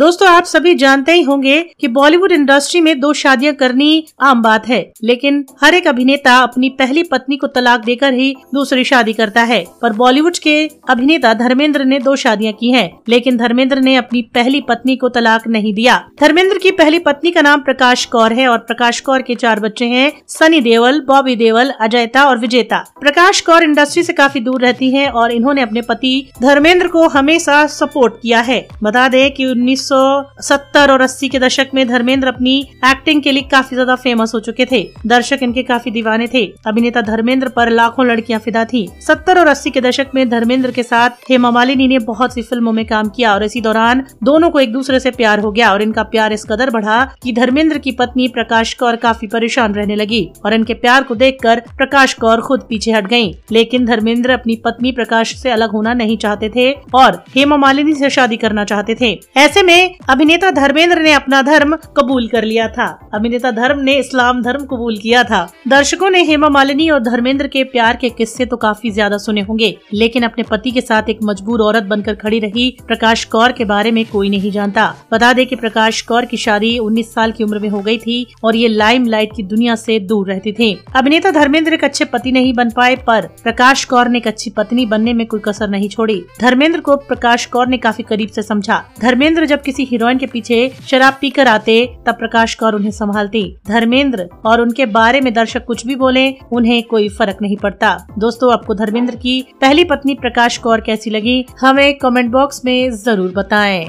दोस्तों आप सभी जानते ही होंगे कि बॉलीवुड इंडस्ट्री में दो शादियां करनी आम बात है लेकिन हर एक अभिनेता अपनी पहली पत्नी को तलाक देकर ही दूसरी शादी करता है पर बॉलीवुड के अभिनेता धर्मेंद्र ने दो शादियां की हैं लेकिन धर्मेंद्र ने अपनी पहली पत्नी को तलाक नहीं दिया धर्मेंद्र की पहली पत्नी का नाम प्रकाश कौर है और प्रकाश कौर के चार बच्चे है सनी देवल बॉबी देवल अजयता और विजेता प्रकाश कौर इंडस्ट्री ऐसी काफी दूर रहती है और इन्होंने अपने पति धर्मेंद्र को हमेशा सपोर्ट किया है बता दें की उन्नीस 1970 और 80 के दशक में धर्मेंद्र अपनी एक्टिंग के लिए काफी ज्यादा फेमस हो चुके थे दर्शक इनके काफी दीवाने थे अभिनेता धर्मेंद्र पर लाखों लड़कियां फिदा थी सत्तर और अस्सी के दशक में धर्मेंद्र के साथ हेमा मालिनी ने बहुत सी फिल्मों में काम किया और इसी दौरान दोनों को एक दूसरे से प्यार हो गया और इनका प्यार इस कदर बढ़ा की धर्मेंद्र की पत्नी प्रकाश कौर काफी परेशान रहने लगी और इनके प्यार को देख प्रकाश कौर खुद पीछे हट गयी लेकिन धर्मेंद्र अपनी पत्नी प्रकाश से अलग होना नहीं चाहते थे और हेमा मालिनी से शादी करना चाहते थे ऐसे में में अभिनेता धर्मेंद्र ने अपना धर्म कबूल कर लिया था अभिनेता धर्म ने इस्लाम धर्म कबूल किया था दर्शकों ने हेमा मालिनी और धर्मेंद्र के प्यार के किस्से तो काफी ज्यादा सुने होंगे लेकिन अपने पति के साथ एक मजबूर औरत बनकर खड़ी रही प्रकाश कौर के बारे में कोई नहीं जानता बता दे की प्रकाश कौर की शादी उन्नीस साल की उम्र में हो गयी थी और ये लाइम लाइट की दुनिया ऐसी दूर रहती थी अभिनेता धर्मेंद्र एक अच्छे पति नहीं बन पाए पर प्रकाश कौर ने एक अच्छी पत्नी बनने में कोई कसर नहीं छोड़ी धर्मेंद्र को प्रकाश कौर ने काफी करीब ऐसी समझा धर्मेंद्र जब किसी हीरोइन के पीछे शराब पीकर आते तब प्रकाश कौर उन्हें संभालती धर्मेंद्र और उनके बारे में दर्शक कुछ भी बोले उन्हें कोई फर्क नहीं पड़ता दोस्तों आपको धर्मेंद्र की पहली पत्नी प्रकाश कौर कैसी लगी हमें कमेंट बॉक्स में जरूर बताएं